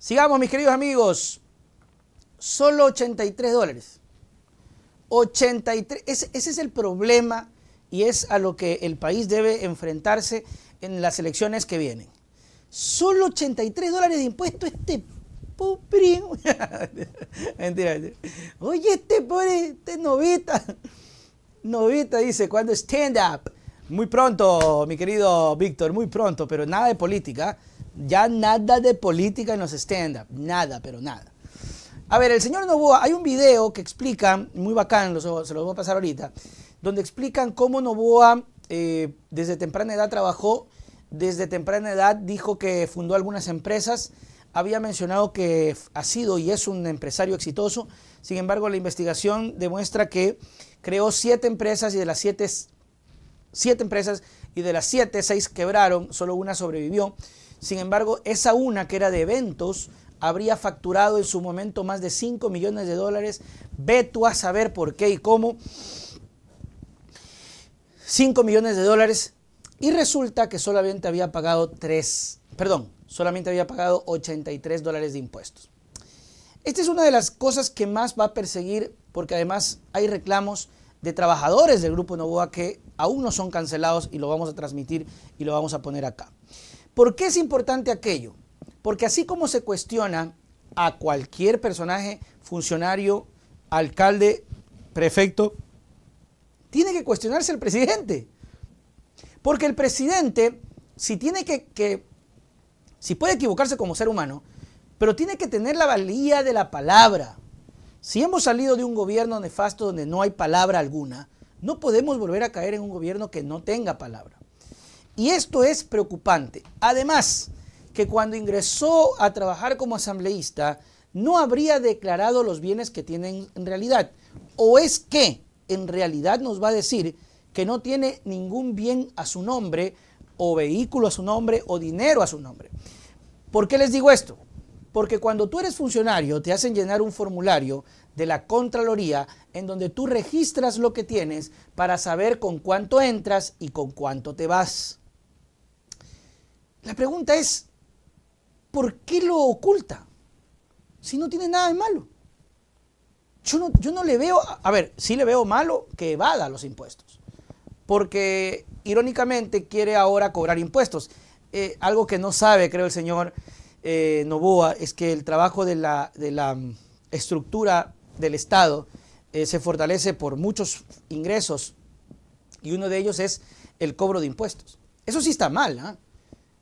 Sigamos, mis queridos amigos. Solo 83 dólares. 83, ese, ese es el problema y es a lo que el país debe enfrentarse en las elecciones que vienen. Solo 83 dólares de impuesto este pobre. Oye, este pobre, este novita. Novita dice, cuando stand up? Muy pronto, mi querido Víctor, muy pronto, pero nada de política. Ya nada de política en los stand-up, nada, pero nada. A ver, el señor Novoa, hay un video que explica, muy bacán, se lo voy a pasar ahorita, donde explican cómo Novoa eh, desde temprana edad trabajó, desde temprana edad dijo que fundó algunas empresas, había mencionado que ha sido y es un empresario exitoso, sin embargo la investigación demuestra que creó siete empresas y de las siete siete empresas y de las siete, seis quebraron, solo una sobrevivió. Sin embargo, esa una que era de eventos habría facturado en su momento más de 5 millones de dólares. Ve tú a saber por qué y cómo. 5 millones de dólares y resulta que solamente había pagado 3, perdón, solamente había pagado 83 dólares de impuestos. Esta es una de las cosas que más va a perseguir porque además hay reclamos de trabajadores del Grupo Novoa que aún no son cancelados y lo vamos a transmitir y lo vamos a poner acá. ¿Por qué es importante aquello? Porque así como se cuestiona a cualquier personaje, funcionario, alcalde, prefecto, tiene que cuestionarse el presidente. Porque el presidente, si tiene que, que, si puede equivocarse como ser humano, pero tiene que tener la valía de la palabra. Si hemos salido de un gobierno nefasto donde no hay palabra alguna, no podemos volver a caer en un gobierno que no tenga palabra. Y esto es preocupante. Además, que cuando ingresó a trabajar como asambleísta, no habría declarado los bienes que tiene en realidad. O es que en realidad nos va a decir que no tiene ningún bien a su nombre, o vehículo a su nombre, o dinero a su nombre. ¿Por qué les digo esto? Porque cuando tú eres funcionario, te hacen llenar un formulario de la Contraloría en donde tú registras lo que tienes para saber con cuánto entras y con cuánto te vas. La pregunta es, ¿por qué lo oculta? Si no tiene nada de malo. Yo no, yo no le veo, a ver, sí le veo malo que evada los impuestos. Porque irónicamente quiere ahora cobrar impuestos. Eh, algo que no sabe, creo el señor, eh, Novoa es que el trabajo de la, mm, estructura del Estado eh, se fortalece por muchos ingresos y uno de ellos es el cobro de impuestos. Eso sí está mal, ¿ah?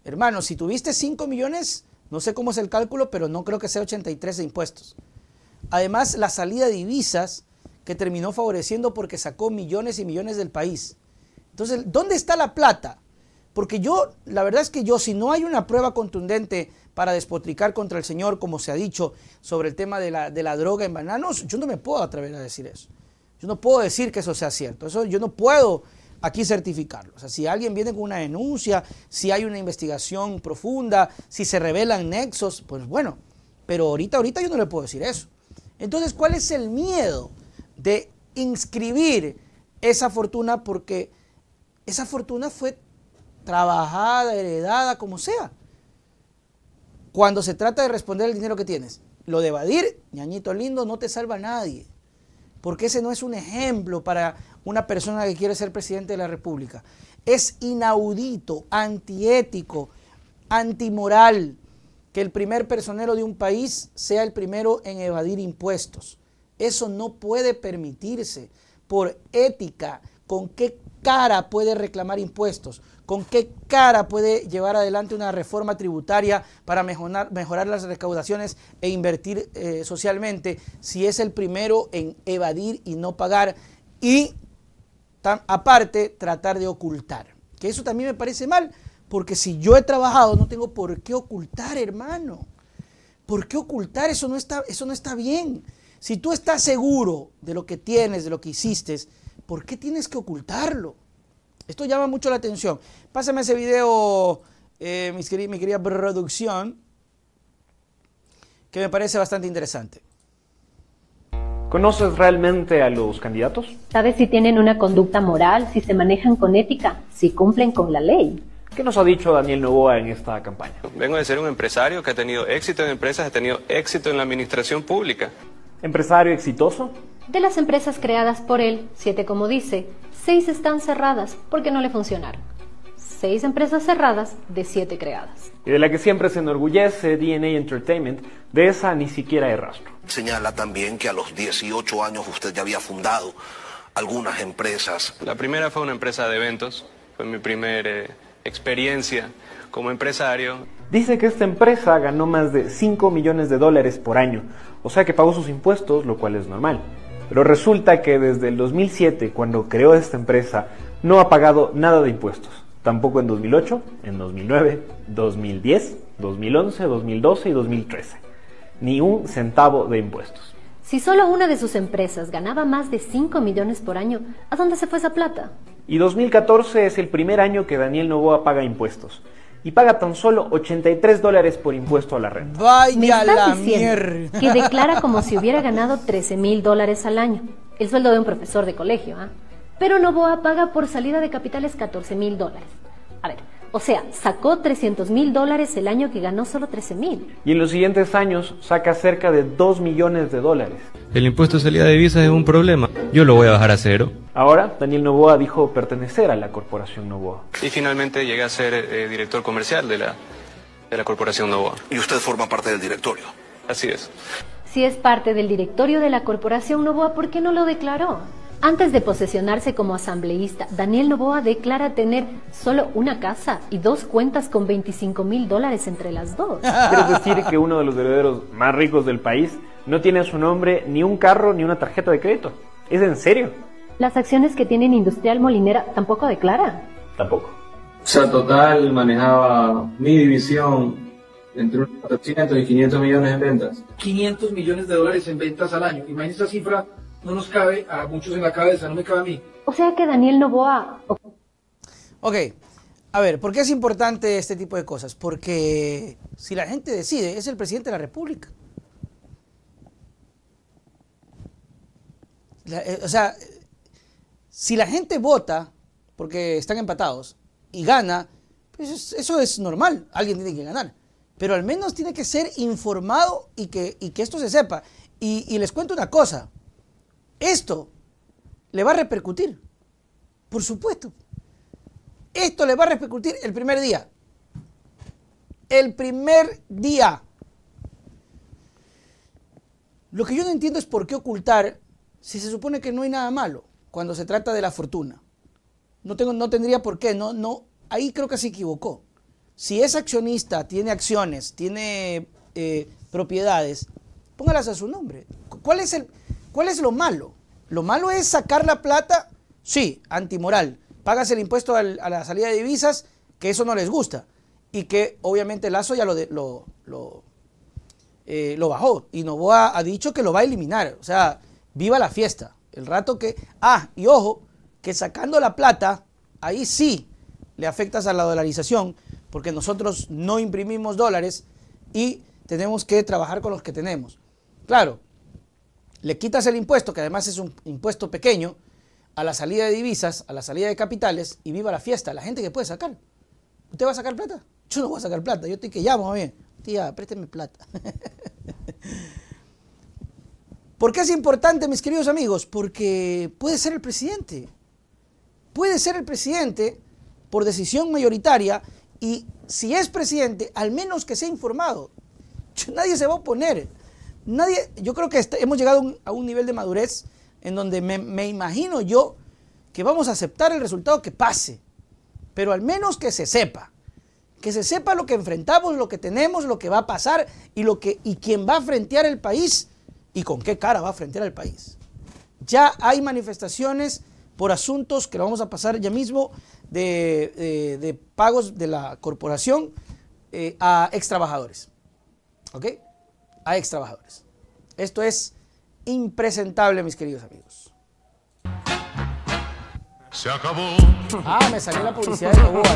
hermano, si tuviste 5 millones, no sé cómo es el cálculo, pero no creo que sea 83 de impuestos. Además, la salida de divisas que terminó favoreciendo porque sacó millones y millones del país. Entonces, ¿dónde está la plata? Porque yo, la verdad es que yo, si no hay una prueba contundente para despotricar contra el Señor, como se ha dicho, sobre el tema de la, droga en Bananos, yo no me puedo atrever a decir eso. Yo no puedo decir que eso sea cierto. Eso yo no puedo aquí certificarlo. O sea, si alguien viene con una denuncia, si hay una investigación profunda, si se revelan nexos, pues bueno. Pero ahorita, ahorita yo no le puedo decir eso. Entonces, ¿cuál es el miedo de inscribir esa fortuna? Porque esa fortuna fue trabajada, heredada, como sea. Cuando se trata de responder el dinero que tienes, lo de evadir, ñañito lindo, no te salva a nadie. Porque ese no es un ejemplo para una persona que quiere ser presidente de la República. Es inaudito, antiético, antimoral que el primer personero de un país sea el primero en evadir impuestos. Eso no puede permitirse por ética, con qué cara puede reclamar impuestos, con qué cara puede llevar adelante una reforma tributaria para mejorar, las recaudaciones e invertir eh, socialmente, si es el primero en evadir y no pagar y aparte tratar de ocultar. Que eso también me parece mal, porque si yo he trabajado no tengo por qué ocultar, hermano. ¿Por qué ocultar? Eso no está, eso no está bien. Si tú estás seguro de lo que tienes, de lo que hiciste, ¿Por qué tienes que ocultarlo? Esto llama mucho la atención. Pásame ese video, eh, mi querida producción, que me parece bastante interesante. ¿Conoces realmente a los candidatos? ¿Sabes si tienen una conducta moral, si se manejan con ética, si cumplen con la ley? ¿Qué nos ha dicho Daniel Novoa en esta campaña? Vengo de ser un empresario que ha tenido éxito en empresas, ha tenido éxito en la administración pública. ¿Empresario exitoso? De las empresas creadas por él, siete como dice, seis están cerradas porque no le funcionaron. Seis empresas cerradas de siete creadas. Y de la que siempre se enorgullece DNA Entertainment, de esa ni siquiera hay rastro. Señala también que a los 18 años usted ya había fundado algunas empresas. La primera fue una empresa de eventos, fue mi primera eh, experiencia como empresario. Dice que esta empresa ganó más de 5 millones de dólares por año, o sea que pagó sus impuestos, lo cual es normal. Pero resulta que desde el 2007, cuando creó esta empresa, no ha pagado nada de impuestos. Tampoco en 2008, en 2009, 2010, 2011, 2012 y 2013. Ni un centavo de impuestos. Si solo una de sus empresas ganaba más de 5 millones por año, ¿a dónde se fue esa plata? Y 2014 es el primer año que Daniel Novoa paga impuestos y paga tan solo 83 dólares por impuesto a la renta. Vaya la mierda. Que declara como si hubiera ganado 13 mil dólares al año, el sueldo de un profesor de colegio. ¿ah? Pero Novoa paga por salida de capitales 14 mil dólares. A ver, o sea, sacó 300 mil dólares el año que ganó solo 13 mil. Y en los siguientes años saca cerca de 2 millones de dólares. El impuesto de salida de divisas es un problema. Yo lo voy a bajar a cero. Ahora, Daniel Novoa dijo pertenecer a la corporación Novoa. Y finalmente llegué a ser eh, director comercial de la, de la corporación Novoa. Y usted forma parte del directorio. Así es. Si es parte del directorio de la corporación Novoa, ¿por qué no lo declaró? Antes de posesionarse como asambleísta, Daniel Novoa declara tener solo una casa y dos cuentas con 25 mil dólares entre las dos. ¿Quieres decir que uno de los herederos más ricos del país no tiene a su nombre ni un carro ni una tarjeta de crédito? ¿Es en serio? Las acciones que tiene Industrial Molinera tampoco declara. Tampoco. O sea, total manejaba mi división entre unos 400 y 500 millones en ventas. 500 millones de dólares en ventas al año. Imagínate esa cifra no nos cabe a muchos en la cabeza, no me cabe a mí. O sea que Daniel Novoa... Ok, a ver, ¿por qué es importante este tipo de cosas? Porque si la gente decide, es el presidente de la República. Eh, o sea, si la gente vota, porque están empatados, y gana, pues eso es normal, alguien tiene que ganar. Pero al menos tiene que ser informado y que, esto se sepa. y les cuento una cosa, esto le va a repercutir, por supuesto. Esto le va a repercutir el primer día. El primer día. Lo que yo no entiendo es por qué ocultar si se supone que no hay nada malo cuando se trata de la fortuna. No, tengo, no tendría por qué, no, no, ahí creo que se equivocó. Si es accionista, tiene acciones, tiene eh, propiedades, póngalas a su nombre. ¿Cuál es el, ¿Cuál es lo malo? Lo malo es sacar la plata, sí, antimoral. Pagas el impuesto a la salida de divisas, que eso no les gusta. Y que obviamente Lazo ya lo, eh, lo, bajó. Y Novoa ha dicho que lo va a eliminar. O sea, viva la fiesta. El rato que. Ah, y ojo, que sacando la plata, ahí sí le afectas a la dolarización, porque nosotros no imprimimos dólares y tenemos que trabajar con los que tenemos. Claro, le quitas el impuesto, que además es un impuesto pequeño, a la salida de divisas, a la salida de capitales, y viva la fiesta, la gente que puede sacar. ¿Usted va a sacar plata? Yo no voy a sacar plata, yo estoy que llamo a mí. Tía, présteme plata. ¿Por qué es importante, mis queridos amigos? Porque puede ser el presidente. Puede ser el presidente por decisión mayoritaria y si es presidente, al menos que sea informado. Nadie se va a oponer Nadie, yo creo que hemos llegado a un, nivel de madurez en donde me, imagino yo que vamos a aceptar el resultado que pase, pero al menos que se sepa, que se sepa lo que enfrentamos, lo que tenemos, lo que va a pasar y, lo que, y quién va a frentear el país y con qué cara va a frentear el país. Ya hay manifestaciones por asuntos que lo vamos a pasar ya mismo de, eh, pagos de la corporación eh, a extrabajadores. trabajadores. ¿Ok? a ex trabajadores. Esto es impresentable, mis queridos amigos. Se acabó. Ah, me salió la publicidad de Novoa,